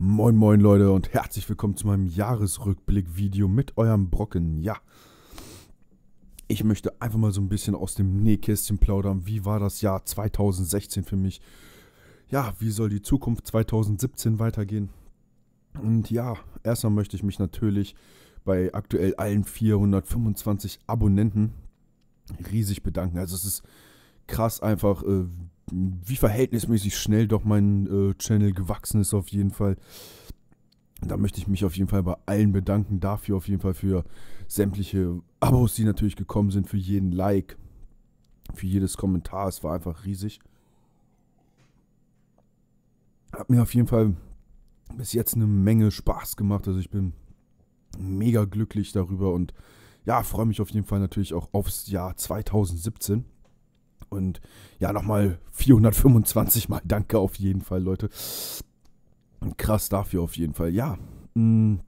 Moin, moin Leute und herzlich willkommen zu meinem Jahresrückblick-Video mit eurem Brocken. Ja, ich möchte einfach mal so ein bisschen aus dem Nähkästchen plaudern. Wie war das Jahr 2016 für mich? Ja, wie soll die Zukunft 2017 weitergehen? Und ja, erstmal möchte ich mich natürlich bei aktuell allen 425 Abonnenten riesig bedanken. Also es ist krass einfach, äh, wie verhältnismäßig schnell doch mein äh, Channel gewachsen ist auf jeden Fall. Da möchte ich mich auf jeden Fall bei allen bedanken dafür, auf jeden Fall für sämtliche Abos, die natürlich gekommen sind, für jeden Like, für jedes Kommentar. Es war einfach riesig. Hat mir auf jeden Fall bis jetzt eine Menge Spaß gemacht. Also ich bin mega glücklich darüber und ja, freue mich auf jeden Fall natürlich auch aufs Jahr 2017. Und ja, nochmal 425 Mal Danke auf jeden Fall, Leute. Krass dafür auf jeden Fall. Ja, mh, mm,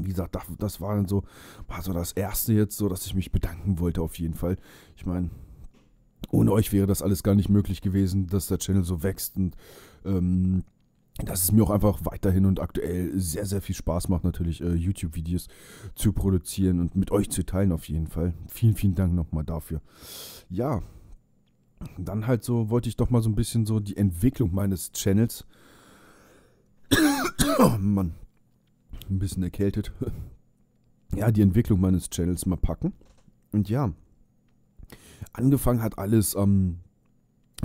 wie gesagt, das war dann so, war so das Erste jetzt, so dass ich mich bedanken wollte auf jeden Fall. Ich meine, ohne euch wäre das alles gar nicht möglich gewesen, dass der Channel so wächst und ähm, dass es mir auch einfach weiterhin und aktuell sehr, sehr viel Spaß macht, natürlich äh, YouTube-Videos zu produzieren und mit euch zu teilen auf jeden Fall. Vielen, vielen Dank nochmal dafür. Ja, dann halt so, wollte ich doch mal so ein bisschen so die Entwicklung meines Channels. oh Mann. Ein bisschen erkältet. Ja, die Entwicklung meines Channels mal packen. Und ja, angefangen hat alles am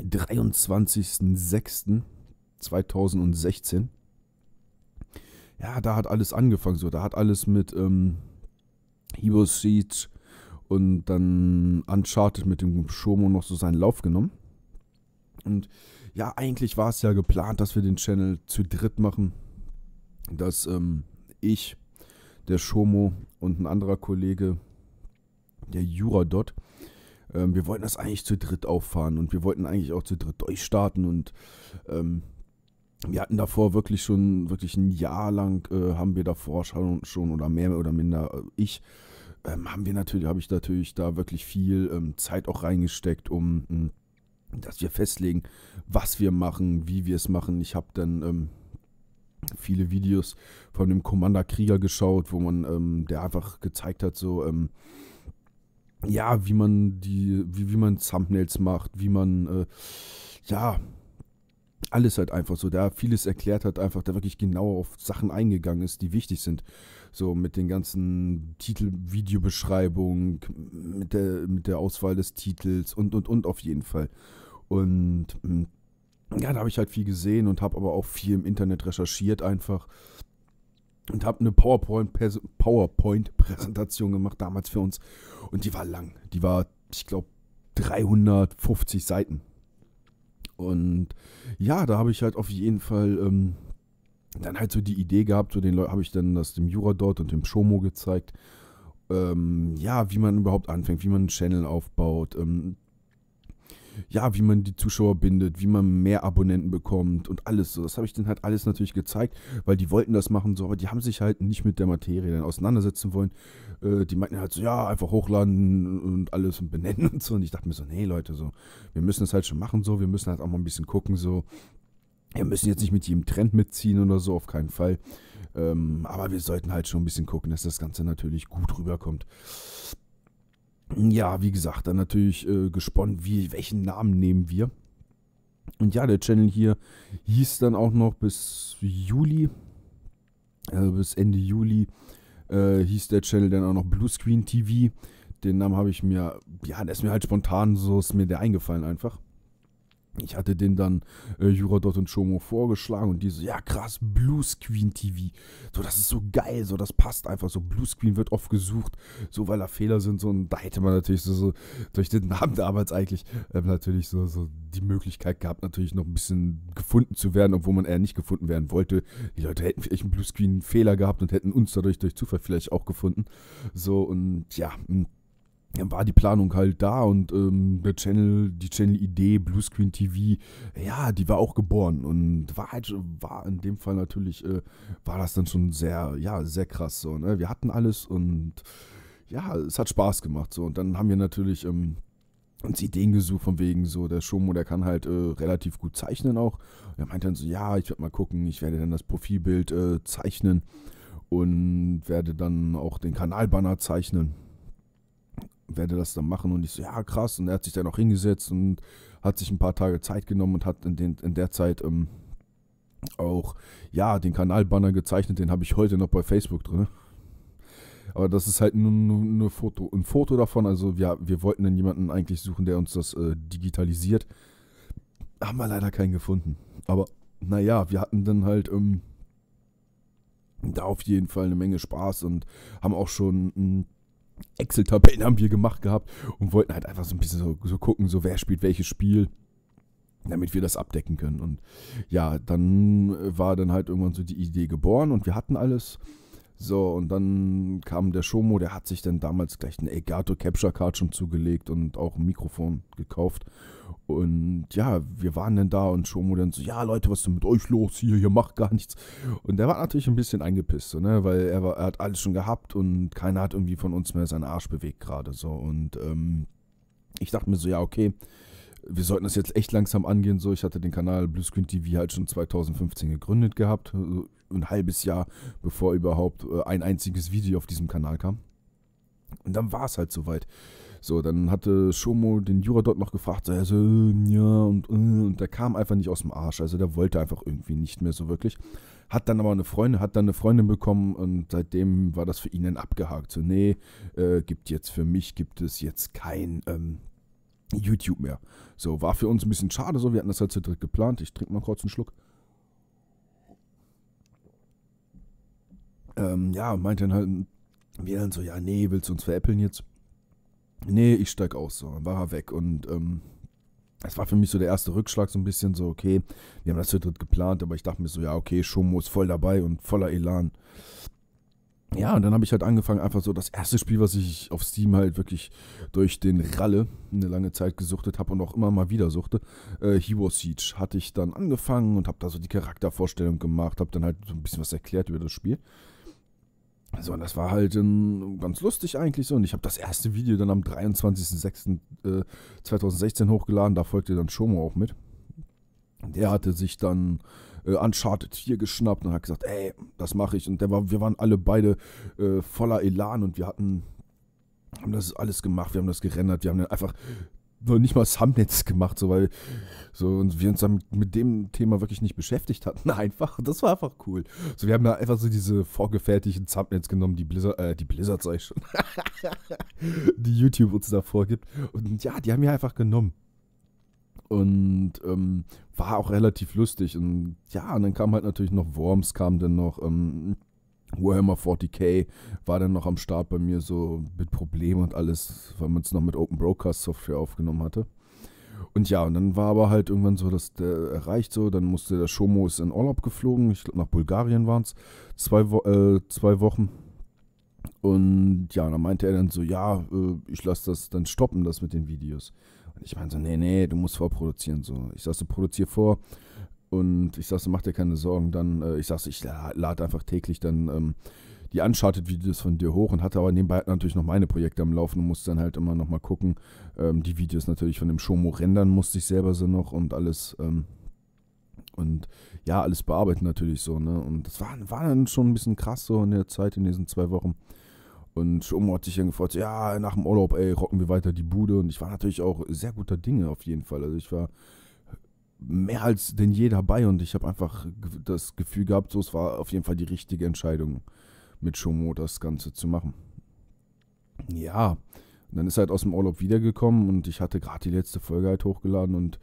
23.06.2016. Ja, da hat alles angefangen. So, da hat alles mit ähm, Hero Seeds und dann Uncharted mit dem Shomo noch so seinen Lauf genommen. Und ja, eigentlich war es ja geplant, dass wir den Channel zu dritt machen. Dass ähm, ich, der Shomo und ein anderer Kollege, der Jura Dot, ähm, wir wollten das eigentlich zu dritt auffahren und wir wollten eigentlich auch zu dritt durchstarten und ähm, wir hatten davor wirklich schon, wirklich ein Jahr lang äh, haben wir davor schon, schon oder mehr oder minder, äh, ich ähm, haben wir natürlich, habe ich natürlich da wirklich viel ähm, Zeit auch reingesteckt, um hm, dass wir festlegen, was wir machen, wie wir es machen. Ich habe dann ähm, viele Videos von dem Commander Krieger geschaut, wo man, ähm, der einfach gezeigt hat, so, ähm, ja, wie man die, wie, wie man Thumbnails macht, wie man, äh, ja, alles halt einfach so, der vieles erklärt hat, einfach der wirklich genau auf Sachen eingegangen ist, die wichtig sind. So mit den ganzen Titel, Videobeschreibung, mit der, mit der Auswahl des Titels und, und, und auf jeden Fall. Und hm, ja, da habe ich halt viel gesehen und habe aber auch viel im Internet recherchiert einfach und habe eine PowerPoint-Präsentation gemacht damals für uns und die war lang. Die war, ich glaube, 350 Seiten und ja, da habe ich halt auf jeden Fall ähm, dann halt so die Idee gehabt, so den Leuten habe ich dann das dem Jura dort und dem Shomo gezeigt. Ähm, ja, wie man überhaupt anfängt, wie man einen Channel aufbaut, ähm, ja, wie man die Zuschauer bindet, wie man mehr Abonnenten bekommt und alles so. Das habe ich denen halt alles natürlich gezeigt, weil die wollten das machen, so, aber die haben sich halt nicht mit der Materie dann auseinandersetzen wollen. Äh, die meinten halt so, ja, einfach hochladen und alles und benennen und so. Und ich dachte mir so, nee, Leute, so, wir müssen das halt schon machen, so, wir müssen halt auch mal ein bisschen gucken, so. Wir müssen jetzt nicht mit jedem Trend mitziehen oder so, auf keinen Fall. Ähm, aber wir sollten halt schon ein bisschen gucken, dass das Ganze natürlich gut rüberkommt. Ja, wie gesagt, dann natürlich äh, gesponnen, wie, welchen Namen nehmen wir. Und ja, der Channel hier hieß dann auch noch bis Juli, äh, bis Ende Juli äh, hieß der Channel dann auch noch Bluescreen TV. Den Namen habe ich mir, ja, der ist mir halt spontan so, ist mir der eingefallen einfach. Ich hatte den dann äh, Dot und Shomo vorgeschlagen und die so, ja krass, Blue Screen TV. So, das ist so geil, so, das passt einfach. So, Blue Screen wird oft gesucht, so, weil da Fehler sind. So, und da hätte man natürlich so, so durch den Namen damals eigentlich äh, natürlich so, so die Möglichkeit gehabt, natürlich noch ein bisschen gefunden zu werden, obwohl man eher nicht gefunden werden wollte. Die Leute hätten vielleicht einen Blue Screen Fehler gehabt und hätten uns dadurch durch Zufall vielleicht auch gefunden. So, und ja, und war die Planung halt da und ähm, der Channel, die Channel-Idee, Bluescreen TV, ja, die war auch geboren und war halt, war in dem Fall natürlich, äh, war das dann schon sehr, ja, sehr krass so, ne? Wir hatten alles und ja, es hat Spaß gemacht so und dann haben wir natürlich ähm, uns Ideen gesucht von wegen so, der Schomo, der kann halt äh, relativ gut zeichnen auch. Und er meinte dann so, ja, ich werde mal gucken, ich werde dann das Profilbild äh, zeichnen und werde dann auch den Kanalbanner zeichnen werde das dann machen. Und ich so, ja, krass. Und er hat sich dann auch hingesetzt und hat sich ein paar Tage Zeit genommen und hat in, den, in der Zeit ähm, auch, ja, den Kanalbanner gezeichnet. Den habe ich heute noch bei Facebook drin. Aber das ist halt nur, nur, nur Foto, ein Foto davon. Also ja, wir wollten dann jemanden eigentlich suchen, der uns das äh, digitalisiert. Haben wir leider keinen gefunden. Aber naja, wir hatten dann halt ähm, da auf jeden Fall eine Menge Spaß und haben auch schon... Ähm, Excel-Tabellen haben wir gemacht gehabt und wollten halt einfach so ein bisschen so, so gucken, so wer spielt welches Spiel damit wir das abdecken können. Und ja, dann war dann halt irgendwann so die Idee geboren und wir hatten alles. So, und dann kam der Shomo, der hat sich dann damals gleich eine Elgato Capture Card schon zugelegt und auch ein Mikrofon gekauft. Und ja, wir waren dann da und Shomo dann so, ja Leute, was ist denn mit euch los? Hier, hier macht gar nichts. Und der war natürlich ein bisschen eingepisst, so, ne? weil er, war, er hat alles schon gehabt und keiner hat irgendwie von uns mehr seinen Arsch bewegt gerade so. Und ähm, ich dachte mir so, ja okay, wir sollten das jetzt echt langsam angehen. So, ich hatte den Kanal Bluescreen TV halt schon 2015 gegründet gehabt, also ein halbes Jahr, bevor überhaupt äh, ein einziges Video auf diesem Kanal kam. Und dann war es halt soweit. So, dann hatte Shomo den Jura dort noch gefragt, so, also, ja, und, äh, und der kam einfach nicht aus dem Arsch. Also der wollte einfach irgendwie nicht mehr so wirklich. Hat dann aber eine Freundin, hat dann eine Freundin bekommen und seitdem war das für ihn dann abgehakt. So, nee, äh, gibt jetzt für mich, gibt es jetzt kein ähm, YouTube mehr. So, war für uns ein bisschen schade, so, wir hatten das halt zu dritt geplant. Ich trinke mal kurz einen Schluck. ähm, ja, meinte dann halt, wir dann so, ja, nee, willst du uns veräppeln jetzt? Nee, ich steig aus, so, dann war er weg und, ähm, das war für mich so der erste Rückschlag, so ein bisschen so, okay, wir haben das für dritt geplant, aber ich dachte mir so, ja, okay, Schomo ist voll dabei und voller Elan. Ja, und dann habe ich halt angefangen, einfach so das erste Spiel, was ich auf Steam halt wirklich durch den Ralle eine lange Zeit gesuchtet habe und auch immer mal wieder suchte, äh, Hero Siege, hatte ich dann angefangen und habe da so die Charaktervorstellung gemacht, habe dann halt so ein bisschen was erklärt über das Spiel. So, und das war halt ähm, ganz lustig eigentlich so. Und ich habe das erste Video dann am 23.06.2016 äh, hochgeladen. Da folgte dann Shomo auch mit. Der hatte sich dann äh, Uncharted 4 geschnappt und hat gesagt, ey, das mache ich. Und der war, wir waren alle beide äh, voller Elan und wir hatten haben das alles gemacht, wir haben das gerendert, wir haben dann einfach noch nicht mal Thumbnails gemacht, so weil so und wir uns dann mit, mit dem Thema wirklich nicht beschäftigt hatten. Einfach, das war einfach cool. So wir haben da einfach so diese vorgefertigten Thumbnails genommen, die Blizzard, äh, die Blizzard sag ich schon, die YouTube uns da vorgibt. Und ja, die haben wir einfach genommen und ähm, war auch relativ lustig und ja, und dann kam halt natürlich noch Worms, kam dann noch ähm, Warhammer 40k war dann noch am Start bei mir so mit Problemen und alles, weil man es noch mit Open Broadcast Software aufgenommen hatte. Und ja, und dann war aber halt irgendwann so, dass der erreicht so, dann musste der Shomo in Urlaub geflogen, ich glaube nach Bulgarien waren es, zwei, Wo äh, zwei Wochen. Und ja, dann meinte er dann so, ja, äh, ich lasse das dann stoppen, das mit den Videos. Und ich meinte so, nee, nee, du musst vorproduzieren. So. Ich sag so, produziere vor, und ich sagte, so, mach dir keine Sorgen, dann, äh, ich sagte, ich lade einfach täglich dann ähm, die Uncharted-Videos von dir hoch und hatte aber nebenbei natürlich noch meine Projekte am Laufen und musste dann halt immer nochmal gucken. Ähm, die Videos natürlich von dem Shomo rendern musste ich selber so noch und alles. Ähm, und ja, alles bearbeiten natürlich so, ne? Und das war, war dann schon ein bisschen krass so in der Zeit, in diesen zwei Wochen. Und Shomo hat sich dann gefreut, ja, nach dem Urlaub, ey, rocken wir weiter die Bude. Und ich war natürlich auch sehr guter Dinge auf jeden Fall. Also ich war mehr als denn je dabei und ich habe einfach das Gefühl gehabt, so es war auf jeden Fall die richtige Entscheidung, mit Shomo das Ganze zu machen. Ja, und dann ist er halt aus dem Urlaub wiedergekommen und ich hatte gerade die letzte Folge halt hochgeladen und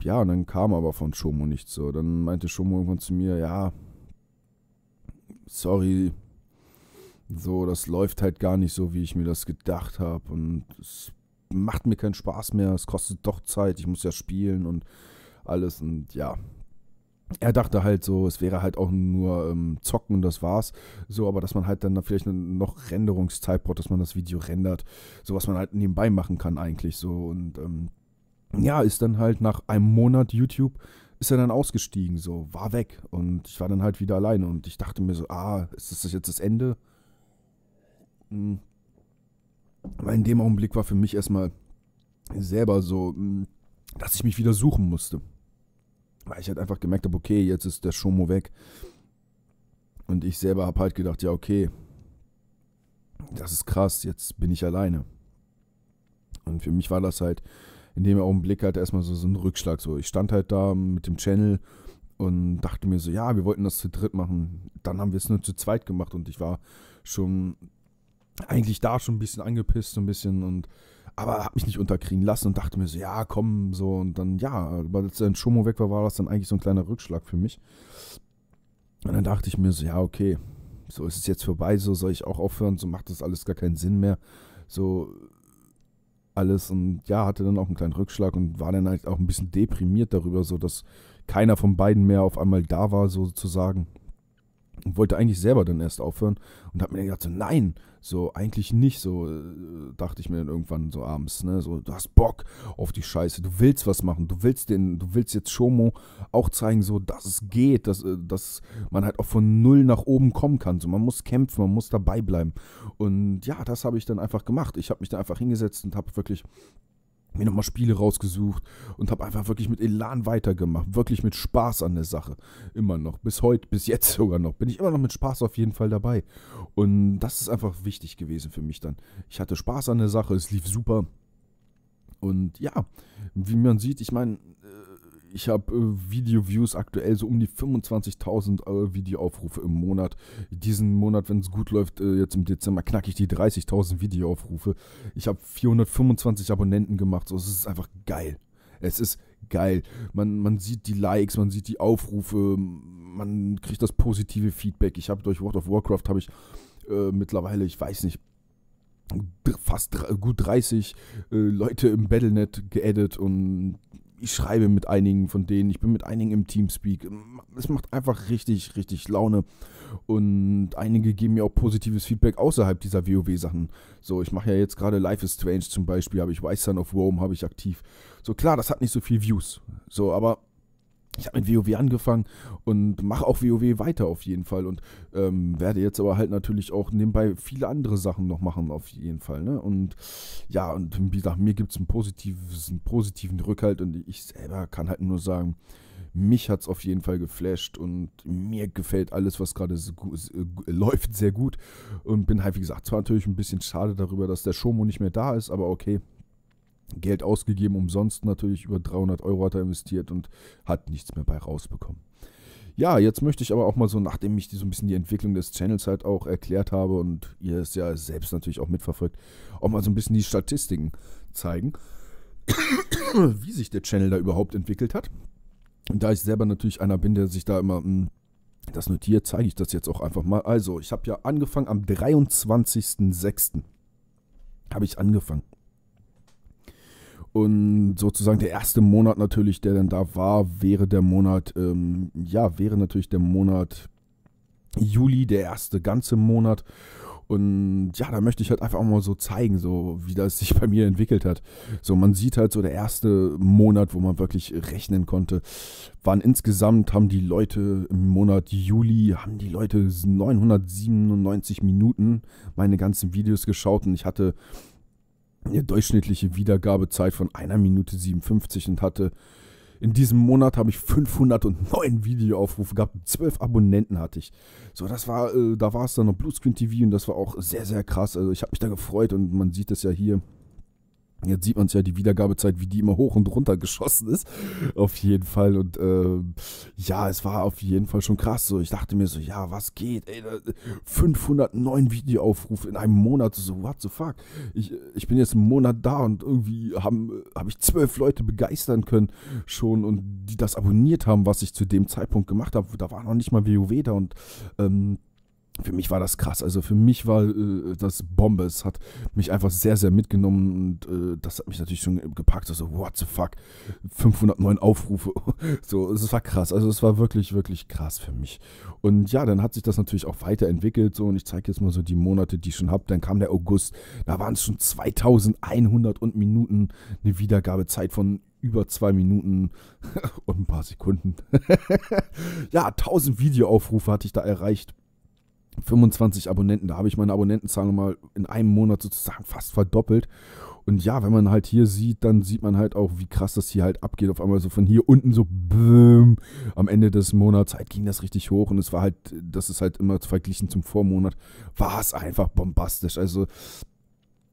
ja, und dann kam aber von Shomo nichts so. Dann meinte Shomo irgendwann zu mir, ja, sorry, so, das läuft halt gar nicht so, wie ich mir das gedacht habe und es macht mir keinen Spaß mehr, es kostet doch Zeit, ich muss ja spielen und alles und ja. Er dachte halt so, es wäre halt auch nur ähm, zocken und das war's. So, aber dass man halt dann vielleicht noch Renderungszeit braucht, dass man das Video rendert. So, was man halt nebenbei machen kann eigentlich so. Und ähm, ja, ist dann halt nach einem Monat YouTube ist er dann ausgestiegen, so, war weg. Und ich war dann halt wieder alleine und ich dachte mir so, ah, ist das jetzt das Ende? Hm. Weil in dem Augenblick war für mich erstmal selber so, hm, dass ich mich wieder suchen musste. Weil ich halt einfach gemerkt habe, okay, jetzt ist der Schomo weg. Und ich selber habe halt gedacht, ja, okay, das ist krass, jetzt bin ich alleine. Und für mich war das halt in dem Augenblick halt erstmal so, so ein Rückschlag. So, ich stand halt da mit dem Channel und dachte mir so, ja, wir wollten das zu dritt machen. Dann haben wir es nur zu zweit gemacht und ich war schon eigentlich da schon ein bisschen angepisst, so ein bisschen und aber habe mich nicht unterkriegen lassen und dachte mir so, ja, komm, so und dann, ja, weil es dann Schomo weg war, war das dann eigentlich so ein kleiner Rückschlag für mich. Und dann dachte ich mir so, ja, okay, so ist es jetzt vorbei, so soll ich auch aufhören, so macht das alles gar keinen Sinn mehr, so alles und ja, hatte dann auch einen kleinen Rückschlag und war dann halt auch ein bisschen deprimiert darüber, so dass keiner von beiden mehr auf einmal da war, sozusagen. Und wollte eigentlich selber dann erst aufhören und habe mir dann gedacht, so, nein, so, eigentlich nicht, so äh, dachte ich mir dann irgendwann so abends, ne? So, du hast Bock auf die Scheiße, du willst was machen, du willst den, du willst jetzt Shomo auch zeigen, so, dass es geht, dass, äh, dass man halt auch von null nach oben kommen kann. So, man muss kämpfen, man muss dabei bleiben. Und ja, das habe ich dann einfach gemacht. Ich habe mich da einfach hingesetzt und habe wirklich mir nochmal Spiele rausgesucht und habe einfach wirklich mit Elan weitergemacht, wirklich mit Spaß an der Sache. Immer noch, bis heute, bis jetzt sogar noch, bin ich immer noch mit Spaß auf jeden Fall dabei. Und das ist einfach wichtig gewesen für mich dann. Ich hatte Spaß an der Sache, es lief super. Und ja, wie man sieht, ich meine, äh, ich habe äh, Video-Views aktuell so um die 25.000 äh, Videoaufrufe im Monat. Diesen Monat, wenn es gut läuft, äh, jetzt im Dezember knacke ich die 30.000 Videoaufrufe. Ich habe 425 Abonnenten gemacht. So, es ist einfach geil. Es ist geil. Man, man sieht die Likes, man sieht die Aufrufe, man kriegt das positive Feedback. Ich habe durch World of Warcraft habe ich äh, mittlerweile, ich weiß nicht, fast gut 30 äh, Leute im Battlenet geedit und ich schreibe mit einigen von denen, ich bin mit einigen im Teamspeak. Es macht einfach richtig, richtig Laune. Und einige geben mir auch positives Feedback außerhalb dieser WoW-Sachen. So, ich mache ja jetzt gerade Life is Strange zum Beispiel, habe ich Weißern of Rome, habe ich aktiv. So, klar, das hat nicht so viel Views. So, aber ich habe mit WoW angefangen und mache auch WoW weiter auf jeden Fall und ähm, werde jetzt aber halt natürlich auch nebenbei viele andere Sachen noch machen auf jeden Fall. Ne? Und ja, und wie gesagt, mir gibt es einen, einen positiven Rückhalt und ich selber kann halt nur sagen, mich hat es auf jeden Fall geflasht und mir gefällt alles, was gerade so äh, läuft, sehr gut und bin halt, wie gesagt, zwar natürlich ein bisschen schade darüber, dass der Shomo nicht mehr da ist, aber okay, Geld ausgegeben, umsonst natürlich über 300 Euro hat er investiert und hat nichts mehr bei rausbekommen. Ja, jetzt möchte ich aber auch mal so, nachdem ich so ein bisschen die Entwicklung des Channels halt auch erklärt habe und ihr es ja selbst natürlich auch mitverfolgt, auch mal so ein bisschen die Statistiken zeigen, wie sich der Channel da überhaupt entwickelt hat. Und da ich selber natürlich einer bin, der sich da immer mh, hm, das notiert, zeige ich das jetzt auch einfach mal. Also, ich habe ja angefangen am 23.06. habe ich angefangen. Und sozusagen der erste Monat natürlich, der dann da war, wäre der Monat, ähm, ja, wäre natürlich der Monat Juli, der erste ganze Monat. Und ja, da möchte ich halt einfach auch mal so zeigen, so wie das sich bei mir entwickelt hat. So, man sieht halt so der erste Monat, wo man wirklich rechnen konnte, waren insgesamt, haben die Leute im Monat Juli, haben die Leute 997 Minuten meine ganzen Videos geschaut und ich hatte eine durchschnittliche Wiedergabezeit von einer Minute 57 und hatte in diesem Monat habe ich 509 Videoaufrufe gehabt, 12 Abonnenten hatte ich. So, das war, äh, da war es dann noch Bluescreen TV und das war auch sehr, sehr krass. Also ich habe mich da gefreut und man sieht das ja hier. Jetzt sieht man es ja die Wiedergabezeit, wie die immer hoch und runter geschossen ist. Auf jeden Fall. Und äh, ja, es war auf jeden Fall schon krass. So, ich dachte mir so, ja, was geht? Ey, 509 Videoaufrufe in einem Monat. So, what the fuck? Ich, ich bin jetzt einen Monat da und irgendwie habe hab ich zwölf Leute begeistern können schon und die das abonniert haben, was ich zu dem Zeitpunkt gemacht habe. Da war noch nicht mal WoW da und ähm, für mich war das krass. Also für mich war äh, das Bombe. Es hat mich einfach sehr, sehr mitgenommen und äh, das hat mich natürlich schon gepackt. Also, what the fuck? 509 Aufrufe. so, es war krass. Also, es war wirklich, wirklich krass für mich. Und ja, dann hat sich das natürlich auch weiterentwickelt. So, und ich zeige jetzt mal so die Monate, die ich schon habe. Dann kam der August. Da waren es schon 2100 und Minuten. Eine Wiedergabezeit von über zwei Minuten und ein paar Sekunden. ja, 1000 Videoaufrufe hatte ich da erreicht. 25 Abonnenten, da habe ich meine Abonnentenzahl nochmal in einem Monat sozusagen fast verdoppelt. Und ja, wenn man halt hier sieht, dann sieht man halt auch, wie krass das hier halt abgeht. Auf einmal so von hier unten so bäm, am Ende des Monats halt ging das richtig hoch und es war halt, das ist halt immer verglichen zum Vormonat, war es einfach bombastisch. Also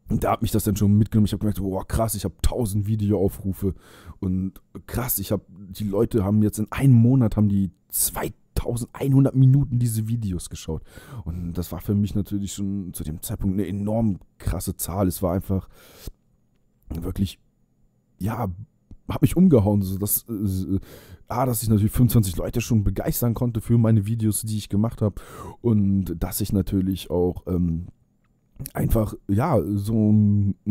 da hat mich das dann schon mitgenommen. Ich habe gemerkt, boah, krass, ich habe 1000 Videoaufrufe und krass, ich habe die Leute haben jetzt in einem Monat haben die 2000 1100 Minuten diese Videos geschaut. Und das war für mich natürlich schon zu dem Zeitpunkt eine enorm krasse Zahl. Es war einfach wirklich, ja, hat mich umgehauen. So, dass, äh, ah, dass ich natürlich 25 Leute schon begeistern konnte für meine Videos, die ich gemacht habe. Und dass ich natürlich auch ähm, einfach, ja, so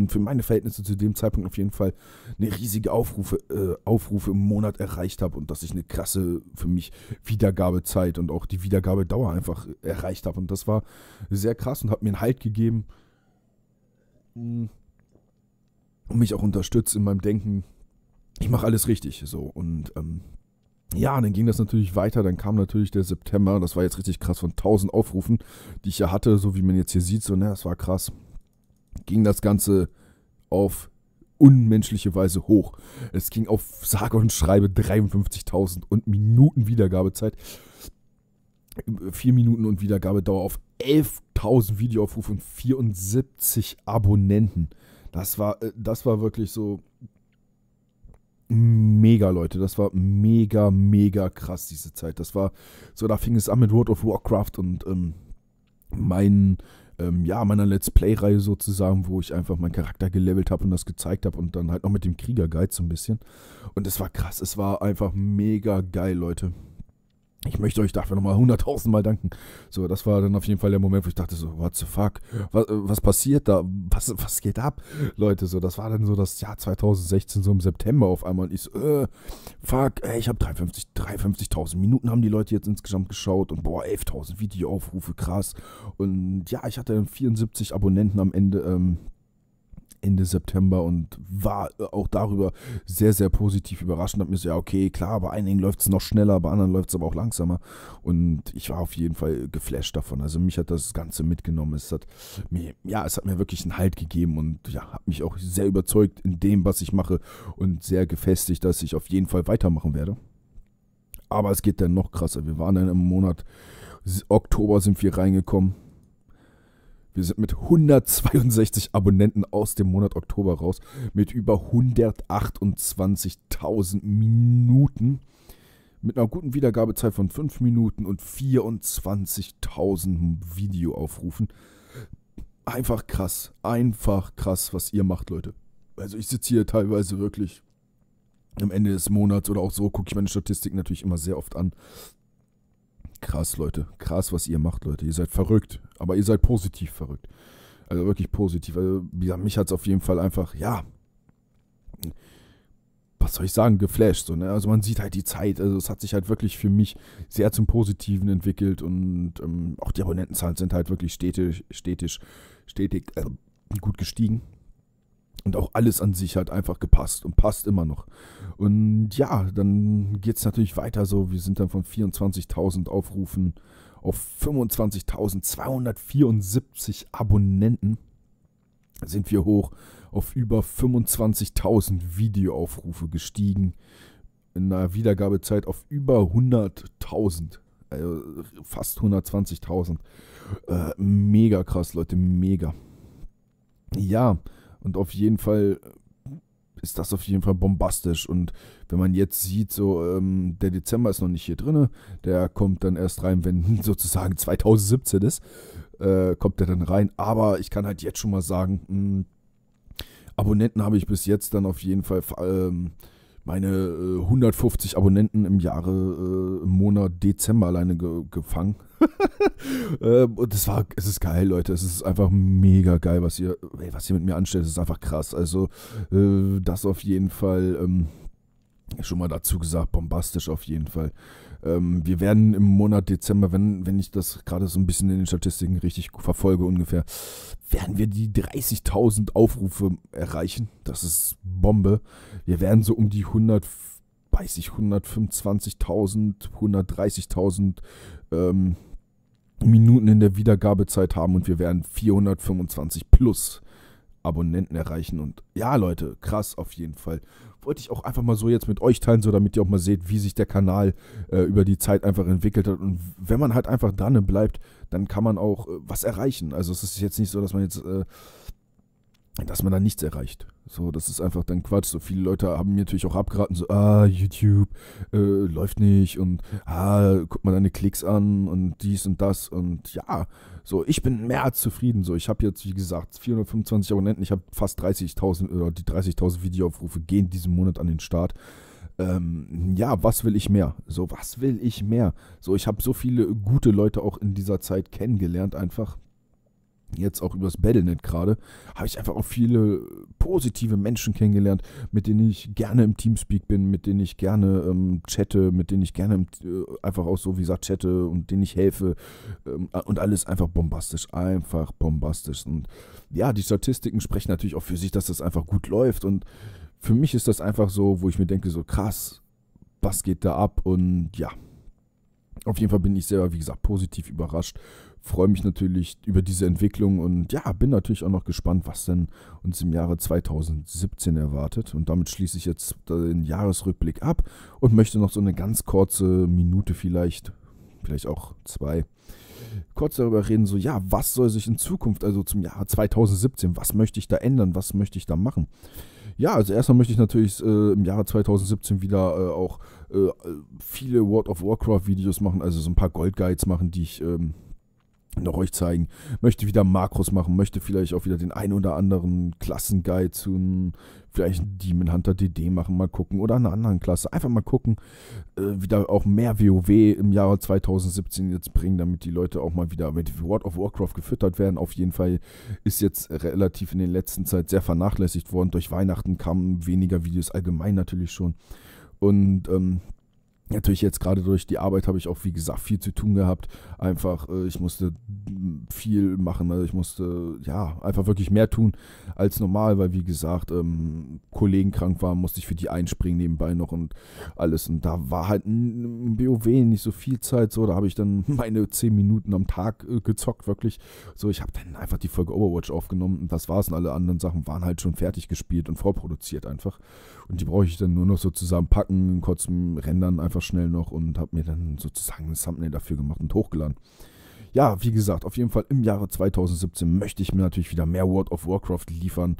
für meine Verhältnisse zu dem Zeitpunkt auf jeden Fall eine riesige Aufrufe, äh, Aufrufe im Monat erreicht habe und dass ich eine krasse für mich Wiedergabezeit und auch die Wiedergabedauer einfach erreicht habe. Und das war sehr krass und hat mir einen Halt gegeben hm, und mich auch unterstützt in meinem Denken. Ich mache alles richtig so und ähm, ja, dann ging das natürlich weiter, dann kam natürlich der September, das war jetzt richtig krass von 1000 Aufrufen, die ich ja hatte, so wie man jetzt hier sieht, so, ne, das war krass, ging das Ganze auf unmenschliche Weise hoch. Es ging auf sage und schreibe 53.000 und Minuten Wiedergabezeit. Vier Minuten und Wiedergabedauer auf 11.000 Videoaufrufe und 74 Abonnenten. Das war, äh, das war wirklich so, mega, Leute. Das war mega, mega krass, diese Zeit. Das war so, da fing es an mit World of Warcraft und ähm, mein, ähm, ja, meiner Let's Play-Reihe sozusagen, wo ich einfach meinen Charakter gelevelt habe und das gezeigt habe und dann halt noch mit dem Krieger-Guide so ein bisschen. Und es war krass, es war einfach mega geil, Leute ich möchte euch dafür nochmal hunderttausendmal danken. So, das war dann auf jeden Fall der Moment, wo ich dachte so, what the fuck, was, äh, was passiert da, was, was geht ab, Leute, so, das war dann so das Jahr 2016, so im September auf einmal und ich so, äh, fuck, ey, ich habe 53, 350.000 Minuten haben die Leute jetzt insgesamt geschaut und boah, 11.000 Videoaufrufe, krass und ja, ich hatte 74 Abonnenten am Ende, ähm, Ende September und war äh, auch darüber sehr, sehr positiv überrascht und habe mir so, ja, okay, klar, bei einigen läuft es noch schneller, bei anderen läuft es aber auch langsamer. Und ich war auf jeden Fall geflasht davon. Also mich hat das Ganze mitgenommen. Es hat mir, ja, es hat mir wirklich einen Halt gegeben und ja, hat mich auch sehr überzeugt in dem, was ich mache und sehr gefestigt, dass ich auf jeden Fall weitermachen werde. Aber es geht dann noch krasser. Wir waren dann im Monat Oktober sind wir reingekommen wir sind mit 162 Abonnenten aus dem Monat Oktober raus, mit über 128.000 Minuten, mit einer guten Wiedergabezeit von 5 Minuten und 24.000 Videoaufrufen. Einfach krass, einfach krass, was ihr macht, Leute. Also ich sitze hier teilweise wirklich am Ende des Monats oder auch so, gucke ich meine Statistik natürlich immer sehr oft an. Krass, Leute. Krass, was ihr macht, Leute. Ihr seid verrückt. Aber ihr seid positiv verrückt. Also wirklich positiv. Also, ja, mich hat es auf jeden Fall einfach, ja, was soll ich sagen, geflasht. So, ne? Also man sieht halt die Zeit. Also es hat sich halt wirklich für mich sehr zum Positiven entwickelt und ähm, auch die Abonnentenzahlen sind halt wirklich stetig, stetig, stetig äh, gut gestiegen. Und auch alles an sich hat einfach gepasst und passt immer noch. Und ja, dann geht es natürlich weiter so. Wir sind dann von 24.000 Aufrufen auf 25.274 Abonnenten sind wir hoch auf über 25.000 Videoaufrufe gestiegen. In einer Wiedergabezeit auf über 100.000. Also fast 120.000. Äh, mega krass, Leute, mega. Ja, und auf jeden Fall ist das auf jeden Fall bombastisch. Und wenn man jetzt sieht, so ähm, der Dezember ist noch nicht hier drin, der kommt dann erst rein, wenn sozusagen 2017 ist, äh, kommt der dann rein. Aber ich kann halt jetzt schon mal sagen, mh, mm, Abonnenten habe ich bis jetzt dann auf jeden Fall ähm, meine äh, 150 Abonnenten im Jahre, äh, im Monat Dezember alleine ge gefangen. äh, und das war, es ist geil, Leute. Es ist einfach mega geil, was ihr, ey, was ihr mit mir anstellt. Es ist einfach krass. Also, äh, das auf jeden Fall, ähm, schon mal dazu gesagt, bombastisch auf jeden Fall. Ähm, wir werden im Monat Dezember, wenn, wenn ich das gerade so ein bisschen in den Statistiken richtig verfolge ungefähr, werden wir die 30.000 Aufrufe erreichen. Das ist Bombe. Wir werden so um die 100, weiß ich, 125.000, 130.000 ähm, Minuten in der Wiedergabezeit haben und wir werden 425 plus Abonnenten erreichen. Und ja, Leute, krass auf jeden Fall. Wollte ich auch einfach mal so jetzt mit euch teilen, so damit ihr auch mal seht, wie sich der Kanal äh, über die Zeit einfach entwickelt hat. Und wenn man halt einfach dran bleibt, dann kann man auch äh, was erreichen. Also es ist jetzt nicht so, dass man jetzt... Äh, dass man da nichts erreicht. So, das ist einfach dann Quatsch. So viele Leute haben mir natürlich auch abgeraten, so, ah, YouTube äh, läuft nicht und ah, guck mal deine Klicks an und dies und das und ja, so, ich bin mehr als zufrieden. So, ich habe jetzt, wie gesagt, 425 Abonnenten, ich habe fast 30.000 oder äh, die 30.000 Videoaufrufe gehen diesen Monat an den Start. Ähm, ja, was will ich mehr? So, was will ich mehr? So, ich habe so viele gute Leute auch in dieser Zeit kennengelernt, einfach jetzt auch übers Battlenet gerade, habe ich einfach auch viele positive Menschen kennengelernt, mit denen ich gerne im Teamspeak bin, mit denen ich gerne ähm, chatte, mit denen ich gerne äh, einfach auch so, wie gesagt, chatte und denen ich helfe. Ähm, und alles einfach bombastisch, einfach bombastisch. Und ja, die Statistiken sprechen natürlich auch für sich, dass das einfach gut läuft. Und für mich ist das einfach so, wo ich mir denke, so krass, was geht da ab? Und ja, auf jeden Fall bin ich selber, wie gesagt, positiv überrascht freue mich natürlich über diese Entwicklung und ja, bin natürlich auch noch gespannt, was denn uns im Jahre 2017 erwartet. Und damit schließe ich jetzt den Jahresrückblick ab und möchte noch so eine ganz kurze Minute vielleicht, vielleicht auch zwei, kurz darüber reden, so ja, was soll sich in Zukunft, also zum Jahr 2017, was möchte ich da ändern, was möchte ich da machen? Ja, also erstmal möchte ich natürlich äh, im Jahre 2017 wieder äh, auch äh, viele World of Warcraft Videos machen, also so ein paar Gold Guides machen, die ich ähm, noch euch zeigen, möchte wieder Makros machen, möchte vielleicht auch wieder den ein oder anderen Klassenguide zu einem, vielleicht Demon Hunter DD machen, mal gucken oder einer anderen Klasse. Einfach mal gucken, äh, wieder auch mehr WoW im Jahre 2017 jetzt bringen, damit die Leute auch mal wieder mit World of Warcraft gefüttert werden. Auf jeden Fall ist jetzt relativ in der letzten Zeit sehr vernachlässigt worden. Durch Weihnachten kamen weniger Videos allgemein natürlich schon. Und ähm, Natürlich jetzt gerade durch die Arbeit habe ich auch, wie gesagt, viel zu tun gehabt. Einfach, äh, ich musste viel machen, also ich musste, ja, einfach wirklich mehr tun als normal, weil, wie gesagt, ähm, Kollegen krank waren, musste ich für die einspringen nebenbei noch und alles. Und da war halt im BOW nicht so viel Zeit, so, da habe ich dann meine 10 Minuten am Tag äh, gezockt, wirklich. So, ich habe dann einfach die Folge Overwatch aufgenommen und das war es. und alle anderen Sachen waren halt schon fertig gespielt und vorproduziert einfach. Und die brauche ich dann nur noch so zusammenpacken, kurzem Rendern einfach schnell noch und habe mir dann sozusagen ein Thumbnail dafür gemacht und hochgeladen. Ja, wie gesagt, auf jeden Fall im Jahre 2017 möchte ich mir natürlich wieder mehr World of Warcraft liefern,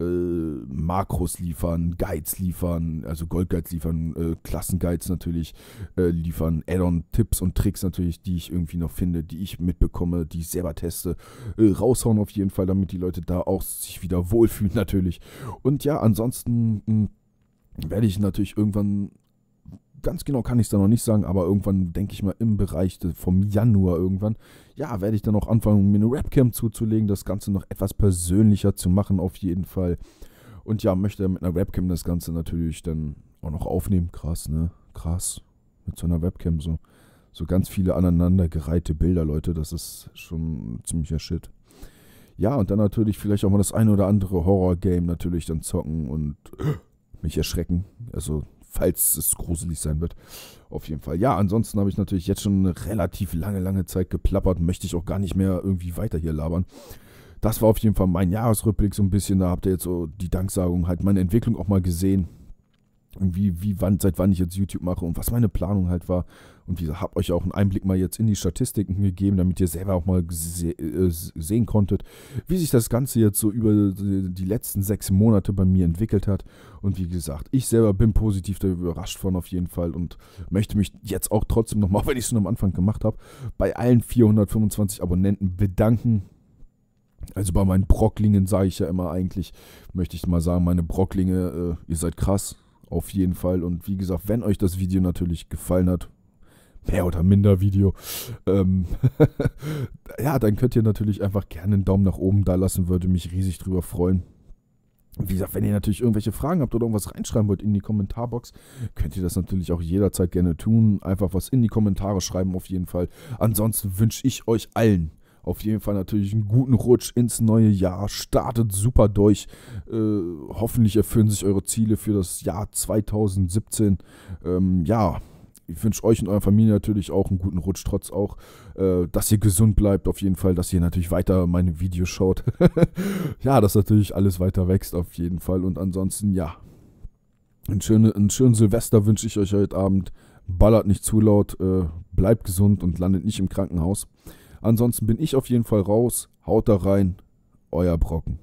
äh, Makros liefern, Guides liefern, also Goldguides liefern, äh, Klassenguides natürlich äh, liefern, Add-on-Tipps und Tricks natürlich, die ich irgendwie noch finde, die ich mitbekomme, die ich selber teste, äh, raushauen auf jeden Fall, damit die Leute da auch sich wieder wohlfühlen natürlich. Und ja, ansonsten... Mh, hm, werde ich natürlich irgendwann, ganz genau kann ich es da noch nicht sagen, aber irgendwann denke ich mal im Bereich vom Januar irgendwann, ja, werde ich dann auch anfangen, mir eine Rapcam zuzulegen, das Ganze noch etwas persönlicher zu machen auf jeden Fall. Und ja, möchte mit einer Webcam das Ganze natürlich dann auch noch aufnehmen. Krass, ne? Krass. Mit so einer Webcam so, so ganz viele aneinandergereihte Bilder, Leute. Das ist schon ziemlicher Shit. Ja, und dann natürlich vielleicht auch mal das ein oder andere Horror-Game natürlich dann zocken und mich erschrecken. Also falls es gruselig sein wird. Auf jeden Fall. Ja, ansonsten habe ich natürlich jetzt schon eine relativ lange, lange Zeit geplappert. Möchte ich auch gar nicht mehr irgendwie weiter hier labern. Das war auf jeden Fall mein Jahresrückblick so ein bisschen. Da habt ihr jetzt so die Danksagung, halt meine Entwicklung auch mal gesehen und wie, wie wann, seit wann ich jetzt YouTube mache und was meine Planung halt war. Und wie habe euch auch einen Einblick mal jetzt in die Statistiken gegeben, damit ihr selber auch mal se äh, sehen konntet, wie sich das Ganze jetzt so über die letzten sechs Monate bei mir entwickelt hat. Und wie gesagt, ich selber bin positiv da überrascht von auf jeden Fall und möchte mich jetzt auch trotzdem nochmal, wenn ich es schon am Anfang gemacht habe, bei allen 425 Abonnenten bedanken. Also bei meinen Brocklingen sage ich ja immer eigentlich, möchte ich mal sagen, meine Brocklinge, äh, ihr seid krass, auf jeden Fall. Und wie gesagt, wenn euch das Video natürlich gefallen hat, mehr oder minder Video, ähm, ja, dann könnt ihr natürlich einfach gerne einen Daumen nach oben da lassen, würde mich riesig drüber freuen. Wie gesagt, wenn ihr natürlich irgendwelche Fragen habt oder irgendwas reinschreiben wollt in die Kommentarbox, könnt ihr das natürlich auch jederzeit gerne tun. Einfach was in die Kommentare schreiben auf jeden Fall. Ansonsten wünsche ich euch allen auf jeden Fall natürlich einen guten Rutsch ins neue Jahr. Startet super durch. Äh, hoffentlich erfüllen sich eure Ziele für das Jahr 2017. Ähm, ja, ich wünsche euch und eurer Familie natürlich auch einen guten Rutsch, trotz auch, äh, dass ihr gesund bleibt, auf jeden Fall, dass ihr natürlich weiter meine Videos schaut. ja, dass natürlich alles weiter wächst, auf jeden Fall. Und ansonsten, ja, einen schönen, einen schönen Silvester wünsche ich euch heute Abend. Ballert nicht zu laut, äh, bleibt gesund und landet nicht im Krankenhaus. Ansonsten bin ich auf jeden Fall raus. Haut da rein. Euer Brocken.